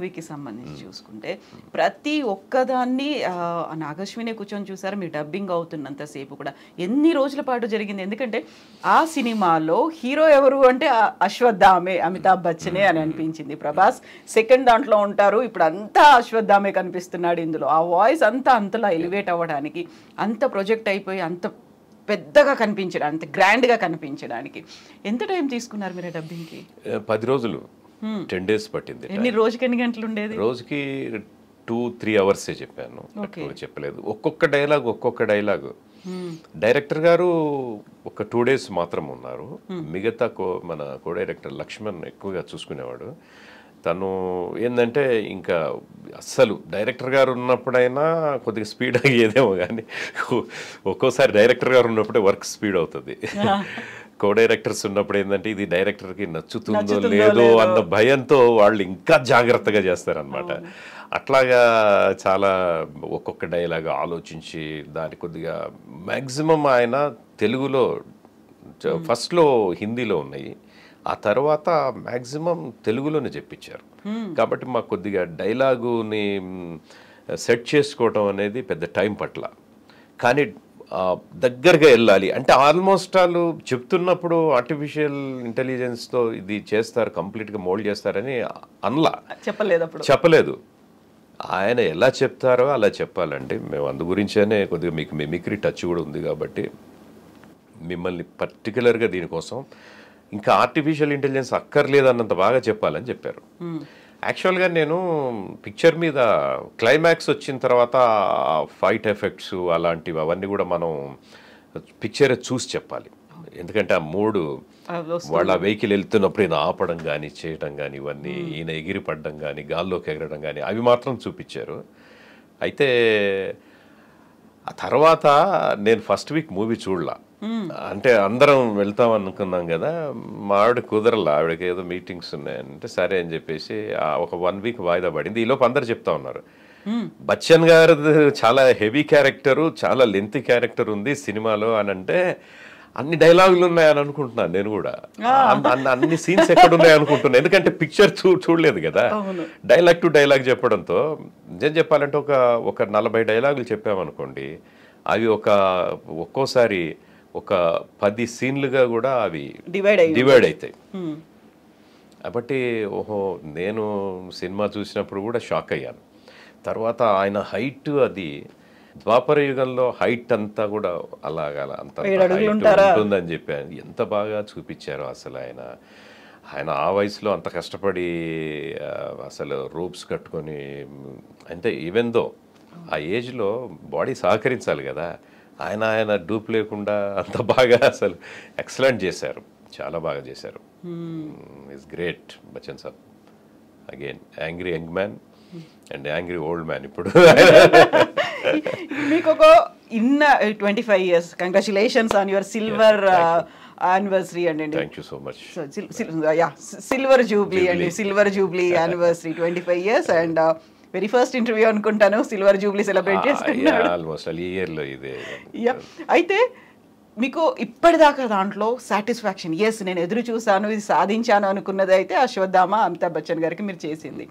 మూవీకి సంబంధించి చూసుకుంటే ప్రతి ఒక్కదాన్ని నాగశ్వినే కూర్చొని చూసారు మీ డబ్బింగ్ అవుతున్నంతసేపు కూడా ఎన్ని రోజుల పాటు జరిగింది ఎందుకంటే ఆ సినిమాలో హీరో ఎవరు అంటే అశ్వత్థామే అమితాబ్ బచ్చనే అని అనిపించింది ప్రభాస్ సెకండ్ దాంట్లో ఉంటారు ఇప్పుడు అంతా అశ్వత్థామే కనిపిస్తున్నాడు ఇందులో ఆ వాయిస్ అంతా అంతలా ఎలివేట్ అవ్వడానికి అంత ప్రొజెక్ట్ అయిపోయి అంత పెద్దగా కనిపించడానికి గ్రాండ్గా కనిపించడానికి ఎంత టైం తీసుకున్నారు మీరు డబ్బింగ్కి పది రోజులు టెన్ hmm. డేస్ పట్టింది ఎన్ని రోజుకి ఎన్ని గంటలు ఉండేది రోజుకి టూ త్రీ అవర్సే చెప్పాను చెప్పలేదు ఒక్కొక్క డైలాగ్ ఒక్కొక్క డైలాగ్ డైరెక్టర్ hmm. గారు ఒక టూ డేస్ మాత్రం ఉన్నారు hmm. మిగతా కో మన కో డైరెక్టర్ లక్ష్మణ్ ఎక్కువగా చూసుకునేవాడు తను ఏంటంటే ఇంకా అస్సలు డైరెక్టర్ గారు ఉన్నప్పుడైనా కొద్దిగా స్పీడ్ అయ్యేదేమో కానీ ఒక్కోసారి డైరెక్టర్ గారు ఉన్నప్పుడే వర్క్ స్పీడ్ అవుతుంది కో డైరెక్టర్స్ ఉన్నప్పుడు ఏంటంటే ఇది డైరెక్టర్కి నచ్చుతుందో లేదో అన్న భయంతో వాళ్ళు ఇంకా జాగ్రత్తగా చేస్తారనమాట అట్లాగా చాలా ఒక్కొక్క డైలాగ్ ఆలోచించి దాని కొద్దిగా మ్యాక్సిమం ఆయన తెలుగులో ఫస్ట్లో హిందీలో ఉన్నాయి ఆ తర్వాత మ్యాక్సిమం తెలుగులోనే చెప్పించారు కాబట్టి మాకు కొద్దిగా డైలాగుని సెట్ చేసుకోవటం అనేది పెద్ద టైం పట్ల కానీ దగ్గరగా వెళ్ళాలి అంటే ఆల్మోస్ట్ వాళ్ళు చెప్తున్నప్పుడు ఆర్టిఫిషియల్ ఇంటెలిజెన్స్తో ఇది చేస్తారు కంప్లీట్గా మోల్డ్ చేస్తారని అనలా చెప్పలేదు చెప్పలేదు ఆయన ఎలా చెప్తారో అలా చెప్పాలండి మేము అందు గురించే కొద్దిగా మీకు మిమిక్రీ టచ్ కూడా ఉంది కాబట్టి మిమ్మల్ని పర్టికులర్గా దీనికోసం ఇంకా ఆర్టిఫిషియల్ ఇంటెలిజెన్స్ అక్కర్లేదన్నంత బాగా చెప్పాలని చెప్పారు యాక్చువల్గా నేను పిక్చర్ మీద క్లైమాక్స్ వచ్చిన తర్వాత ఫైట్ ఎఫెక్ట్స్ అలాంటివి అవన్నీ కూడా మనం పిక్చర్ చూసి చెప్పాలి ఎందుకంటే ఆ మూడు వాళ్ళ వెహికల్ వెళ్తున్నప్పుడు ఈయన ఆపడం కానీ చేయడం కానీ ఇవన్నీ ఈయన ఎగిరిపడడం కానీ గాల్లోకి ఎగరడం కానీ అవి మాత్రం చూపించారు అయితే ఆ తర్వాత నేను ఫస్ట్ వీక్ మూవీ చూడలా అంటే అందరం వెళ్తాం అనుకున్నాం కదా మా ఆవిడ కుదరలా ఆవిడకి ఏదో మీటింగ్స్ ఉన్నాయంటే సరే అని చెప్పేసి ఒక వన్ వీక్ వాయిదా పడింది ఈలోపు అందరు చెప్తా ఉన్నారు బచ్చన్ గారు చాలా హెవీ క్యారెక్టరు చాలా లెంత్ క్యారెక్టర్ ఉంది సినిమాలో అని అంటే అన్ని డైలాగులు ఉన్నాయని అనుకుంటున్నాను నేను కూడా అన్ని సీన్స్ ఎక్కడ ఉన్నాయి అనుకుంటున్నాను ఎందుకంటే పిక్చర్ చూ చూడలేదు కదా డైలాగ్ టు డైలాగ్ చెప్పడంతో నిజం చెప్పాలంటే ఒక ఒక నలభై డైలాగులు చెప్పామనుకోండి అవి ఒక ఒక్కోసారి ఒక పది సీన్లుగా కూడా అవి డివైడ్ డివైడ్ అవుతాయి కాబట్టి ఓహో నేను సినిమా చూసినప్పుడు కూడా షాక్ అయ్యాను తర్వాత ఆయన హైట్ అది ద్వాపర యుగంలో హైట్ అంతా కూడా అలాగల అంత ఉంటుందని చెప్పి ఎంత బాగా చూపించారు అసలు ఆయన ఆయన ఆ వయసులో అంత కష్టపడి అసలు రూప్స్ కట్టుకొని అంటే ఈవెన్ దో ఆ ఏజ్లో బాడీ సహకరించాలి కదా ఆయన ఆయన డూప్ లేకుండా అంత బాగా అసలు ఎక్సలెంట్ చేశారు చాలా బాగా చేశారు is hmm. Great Bachchan sir again angry young man and angry old man ఇప్పుడు మీకు ఒక in twenty five years congratulations on your silver anniversary అండి thank you so much yeah silver jubilee అండి silver jubilee anniversary twenty five years and very first interview అనుకుంటాను silver jubilee celebrate చేసుకున్నాడు అయితే మీకు ఇప్పటిదాకా దాంట్లో సాటిస్ఫాక్షన్ ఎస్ నేను ఎదురు చూసాను ఇది సాధించాను అనుకున్నది అయితే అశ్వత్థామ అమితాబ్ బచ్చన్ గారికి మీరు చేసింది